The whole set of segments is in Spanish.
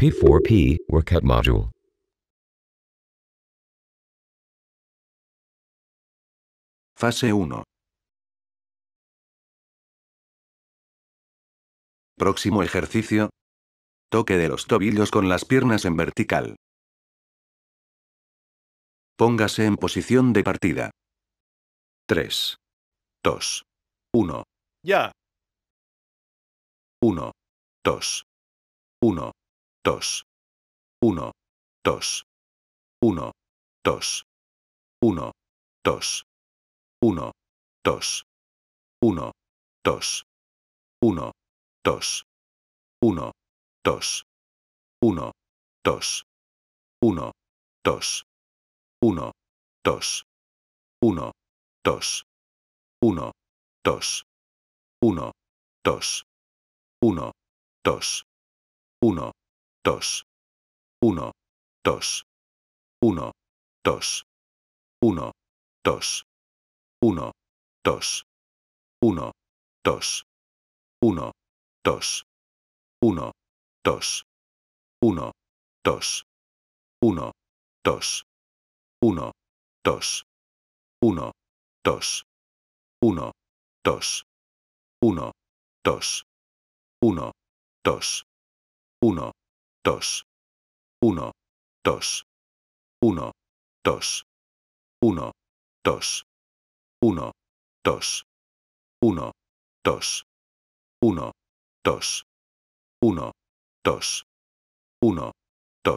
P4P Workout Module. Fase 1. Próximo ejercicio. Toque de los tobillos con las piernas en vertical. Póngase en posición de partida. 3. 2. 1. Ya. 1. 2. 1. 2, 1, 2, 1, 2, 1, 2, 1, 2, 1, 2, 1, 2, 1, 2, 1, 2, 1, 2, 1, 2, 1, 2, 1, 2, 1, 2, 1, 2, 1, 2, 1, 2, 1, 2, 1, 2, 1, 2, 1, 2, 1, 2, 1, 2, 1, 2, 1, 2, 1, 2, 1, 2, 1, 2, 1, Tos. 1, Tos. 1, 2, 1, 2, 1, 2, 1, 2, 1, 2, 1, 2, 1, 2, 1, 2, 1, 2, 1, 2, 1, 2, 1, 2, 1, 2,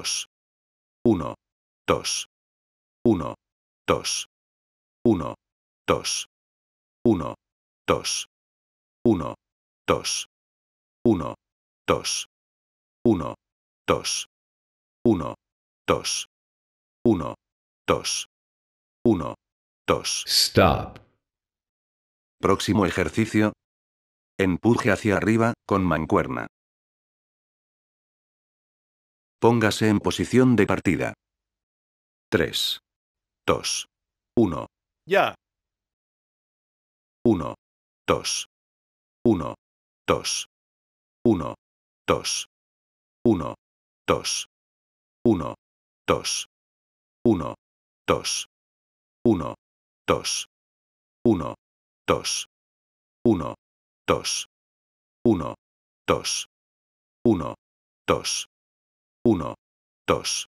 1, 2, 1, 2, 1, 2, 1, 2, 1, 2, 1, 2. Stop. Próximo ejercicio. Empuje hacia arriba, con mancuerna. Póngase en posición de partida. 3, 2, 1. Ya. 1, 2, 1, 2, 1, 2, 1. 2, 1, 2, 1, 2, 1, 2, 1, 2, 1, 2, 1, 2, 1, 2, 1, 2, 1, 2, 1, 2, 1, 2, 1,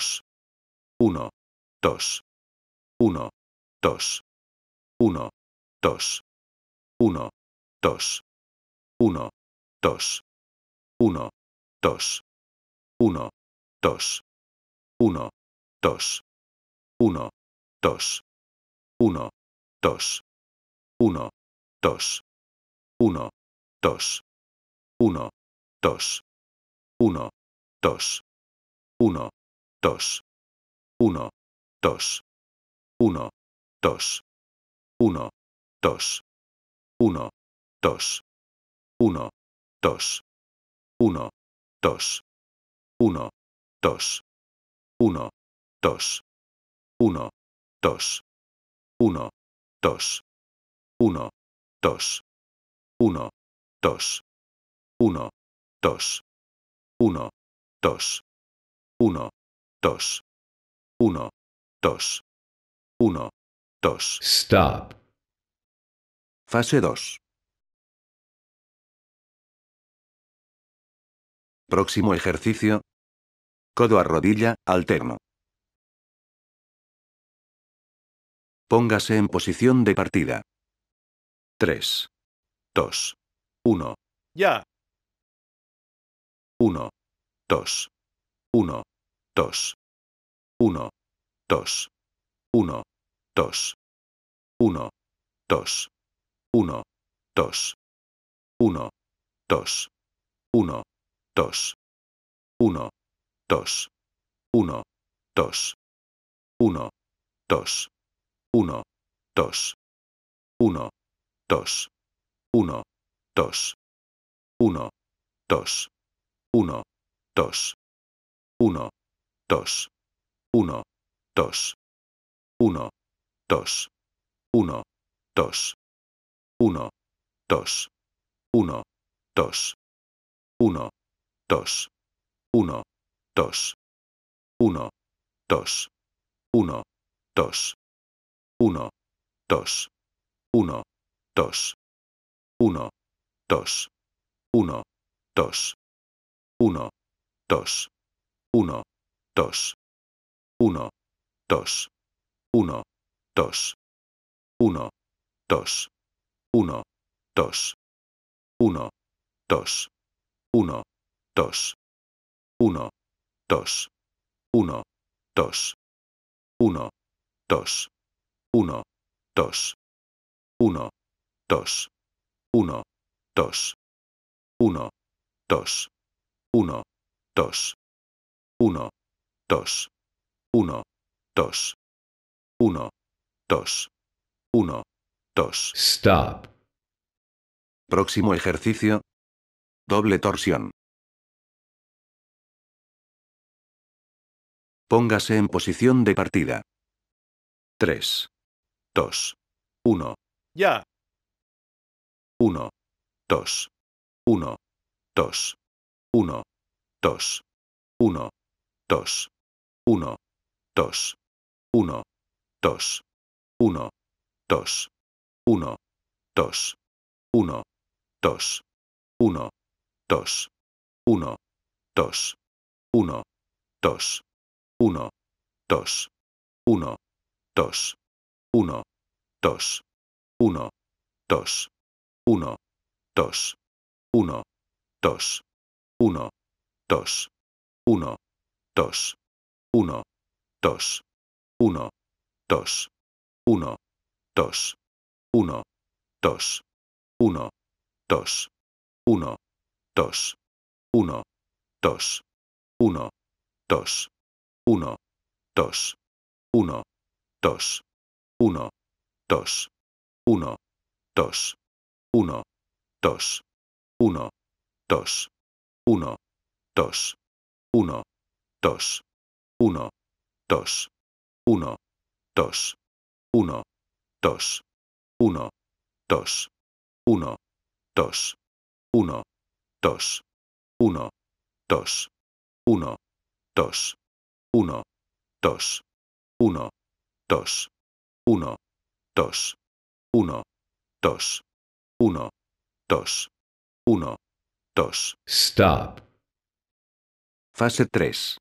2, 1, 1, 2, 1, 2, 1, 2, 1, 2, 1, 2, 1, 2, 1, 2, 1, 2, 1, 2, 1, 2, 1, 2, 1, 2, 1, 2, 1, 1, 2, 1, 2, 1, 2, 1, 2, 1, 2, 1, 2, 1, 2, 1, 2, 1, 2, 1, 2, 1, 2, 1, 2, 1, 2, 1, 2, 1, 2, 1, 2. 1. 2. Stop. Fase 2. Próximo ejercicio. Codo a rodilla, alterno. Póngase en posición de partida. 3. 2. 1. Ya. 1. 2. 1. 2. 1. 2, 1, 2, 1, 2, 1, 2, 1, 2, 1, 2, 1, 2, 1, 2, 1, 2, 1, 2, 1, 2, 1, 2, 1, 2, 1, 2, 1, 2, 1, tos. 1, tos. 1, tos. 1, tos. 1, tos. 1, tos. 1, tos. 1, tos. 1, tos. 1, tos. 1, tos. 1, tos. 1, tos. 1, tos. 1, tos. 1, 2, 1, 2, 1, 2, 1, 2, 1, 2, 1, 2, 1, 2, 1, 2, 1, 2, 1, 2, 1, 2, 1, 2, 1, 2, 1, 2, 1, 2, 1, Dos. Uno. Dos. Uno. Tos. Stop. Próximo ejercicio. Doble torsión. Póngase en posición de partida. Tres. Dos. Uno. Ya. Uno. Dos. Uno. Dos. Uno. Dos. Uno. Dos. Uno. Dos. 1, 2, 1, 2, 1, 2, 1, 2, 1, 2, 1, 2, 1, 2, 1, 2, 1, 2, 1, 2, 1, 2, 1, 2, 1, 2, 1, 2, 1, 2, 1, 1, Dos. 1, Dos. 1, Dos. 1, Dos. 1, Dos. 1, Dos. 1, Dos. 1, Dos. 1, Dos. 1, Dos. 1, dos. Uno, dos. Uno, dos. Uno, dos. 1, 2, 1, 2, 1, 2, 1, 2, 1, 2, 1, 2, 1, 2, 1, 2, 1, 2, 1, 2, 1, 2, 1, 2, 1, 2. Stop. Fase 3.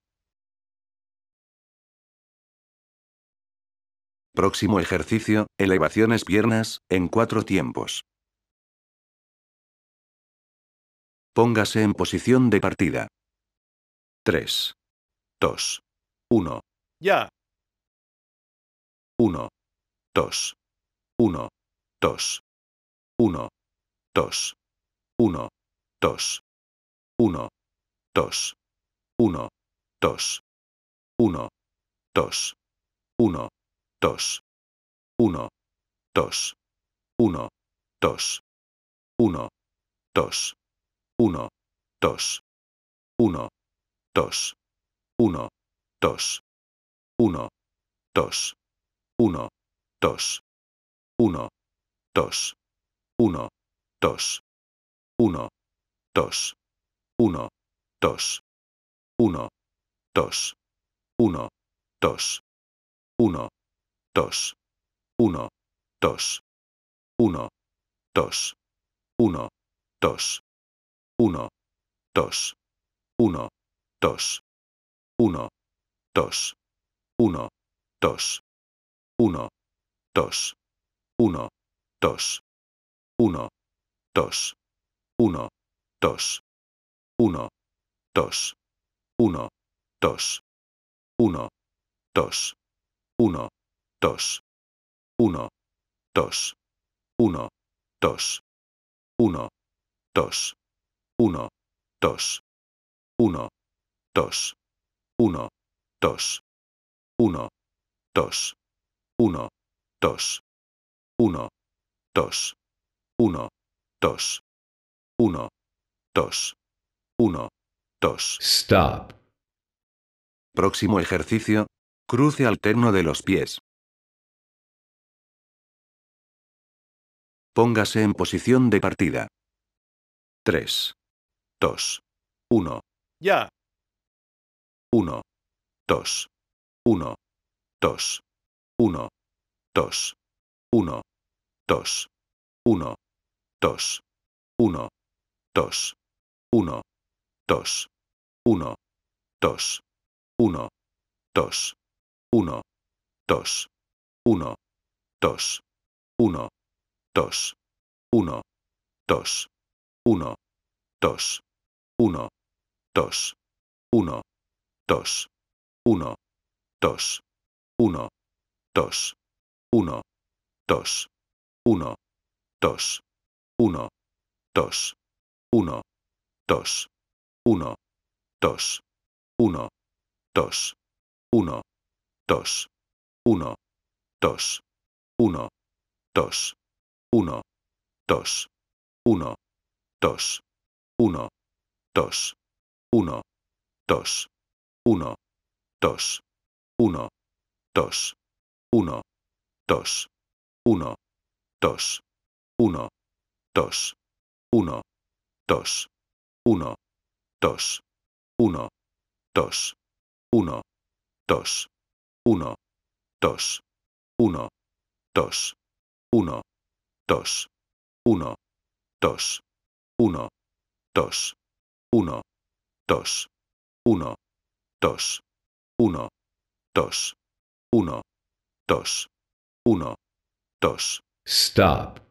Próximo ejercicio, elevaciones piernas, en cuatro tiempos. Póngase en posición de partida. 3, 2, 1. Ya. 1, 2, 1, 2, 1, 2, 1, 2, 1, 2, 1, 2, 1, 2, 1, 2, 1, 2, 1, 2, 1, 2, 1, 2, 1, 2, 1, 2, 1, 2, 1, 2, 1, 2, 1, 2, 1, 2, 1, 2, 1, 2, 1, 2, 1, dos uno dos uno dos uno dos uno dos uno dos uno dos uno dos uno dos uno dos uno dos uno dos uno dos uno, Tos. 2, 1, 2, 1, 2, 1, 2, 1, 2, 1, 2, 1, 2, 1, 2, 1, 2, 1, 2, 1, 2, 1, 2, 1, 2. Stop. Próximo ejercicio. Cruce alterno de los pies. Póngase en posición de partida. 3. 2. 1. Ya. 1. 2. 1. 2. 1. 2. 1. 2. 1. 2. 1. 2. 1. 2. 1. 2. 1. 2. 1. 2. 1. 1 tos, uno, tos, uno, tos, uno, tos, uno, tos, uno, tos, uno, tos, uno, tos, uno, tos, uno, tos, uno, tos, uno, tos, uno, tos, uno, tos, uno, 1, 2, 1, 2, 1, 2, 1, 2, 1, 2, 1, 2, 1, 2, 1, 2, 1, 2, 1, 2, 1, 2, 1, 2, 1, dos, uno, dos, uno, dos, uno 2, 1, 2, 1, 2, 1, 2, 1, 2, 1, 2, 1, 2, 1, 2. Stop.